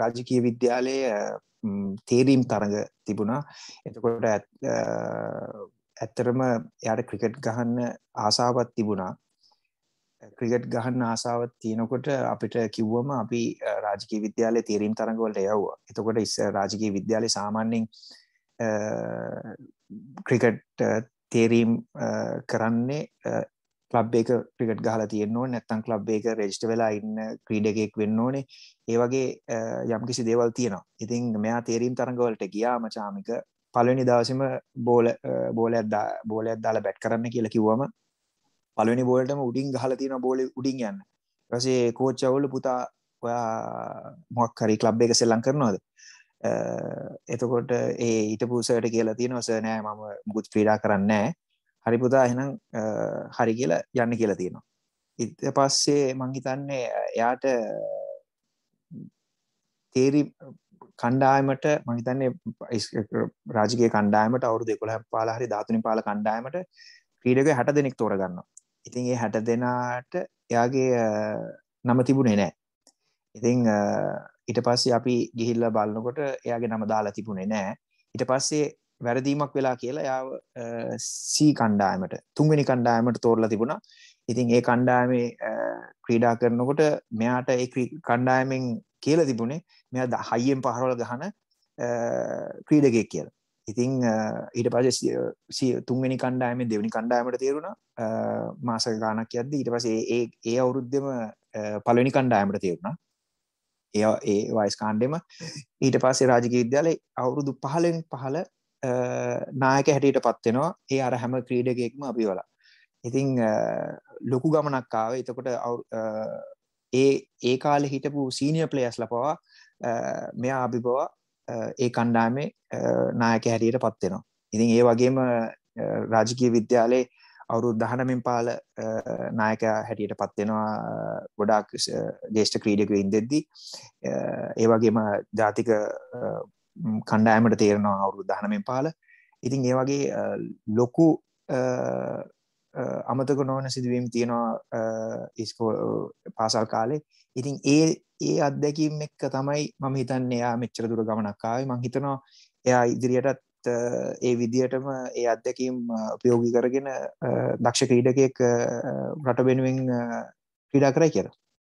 රාජකය විද්‍යාලය තේරීම් තරඟ තිබුණා එතකොට ඇත්තරම යට ක්‍රිකට් ගහන්න ආසාවත් තිබුණා ක්‍රිකට් ගහන්න ආසාවත් තියෙනකොට අපිට කිව්වම අපි රාජකී විද්‍යාලය තේරීම් තරඟවලට යව්වා එතකොට ඉස් රාජකී විද්‍යාලය සාමාන්‍යෙන් ක්‍රිකට් තේරීම් කරන්නේ ලබ් එක ප්‍රිකට් ගහලා තියෙන්නවා නැත්තං ලබ් එක රෙජිට වෙලා ඉන්න ක්‍රීඩකෙක් වෙන්න ඕනේ ඒවගේ යම්කිසි දේවල් තියෙනවා ඉතින් මෙයා තේරීම් තරඟවලට ගියා මචාමික පලනි දවසම බෝල බෝල ඇදදා බෝල ඇදදාල බැට් කරන්න කියලා කිව්වම පලනි බෝලටම උඩින් ගහල තියෙන බෝල උඩින් යන්න රසේ කෝච්චවුල පුතා ඔයා මොක් හරි ලබ් එක සෙල්ලං කරනවාද එතකොට ඒ ඊට පූසට කියලා තියෙනවස නෑ මම මුකුත් ක්‍රීඩා කරන්නෑ හරිපුතා එහෙනම් හරි කියල යන්න කියලා තියෙනවා ඉත පස්සේ මංහිතන්නේ එයාට තේරි කණ්ඩායමට මහිතන්නේ රාජගේ කණ්ඩායමට අවුරු දෙකොළ පාලා හරි ධාතුනි පාල කණ්ඩායමට ක්‍රීඩක හැට දෙනෙක් තෝරගන්න ඉතින් ඒ හැට දෙනාට එයාගේ නම තිබුණේ නෑ ඉතිං ඊට පස්සේ අපි ගිහිල්ල බලන්නකොට එයාගේ නම දාලා තිබුණේ නෑ ඊට පස්සේ වැරදීමක් වෙලා කියලා යාව සී කණ්ඩායමට තුන්වෙනි කණ්ඩායමට තෝරලා තිබුණා ඉතින් ඒ කණ්ඩායමේ ක්‍රීඩා කරනකොට මෙයාට ඒ කණ්ඩායමෙන් කියලා තිබුණේ මෙයා හයියෙන් පහරවල ගහන ක්‍රීඩකෙක් කියලා ඉතිං ඊට පස තුන්වෙනි කණ්ඩායම දෙවනි කණ්ඩායමට තේරුණා මාස ගානක් යද්ද ඊට පසේ ඒ ඒ අවුරුද්ධම පලනි කණ්ඩායමට තේරුණා ඒ ඒ වයිස් කාණ්ඩෙම ඊට පස්සේ රාජක විද්‍යාලේ අවුරුදු පහලෙන් පහල නායක හැටියට පත්වෙනවා ඒ අර හැම ක්‍රීඩගෙක්ම අපි වලා ඉතිං ලොකු ගමනක්කාව එතකොට ඒ ඒ කාලෙ හිටපු සීනිය ප්ලේස් ලපවා මෙයා අභිබවා ඒ කණ්ඩාමේ නායක හැටියට පත්වෙනවා ඉතින් ඒ වගේම රාජකය විද්‍යාලේ අවුරු දහනමින් පාල නායක හැටියට පත්වෙනවා ගොඩාක් ජේෂ්ට ක්‍රීඩක ඉන්දෙද්දී ඒවගේම ජාතික කණ්ඩායමට තේරෙනවා අවුරු දහනමෙන් පාල ඉතින් ඒ වගේ ලොකු අමතක නොවන සිදුවීම් තියෙනවා ඉස්කෝ පාසල් කාලේ ඉතින් ඒ ඒ අත්දැකීම් එක්ක තමයි මම හිතන්න එයා මෙච්චර දුර ගමනක්කාවේ මං හිතනවා එයා ඉදිරියටත් ඒ විදිහටම ඒ අත්දැකීම් උපයෝගි කරගෙන දක්ෂ ක්‍රීඩකයෙක් රට වෙනුවෙන් ක්‍රීඩා කරයි කියලා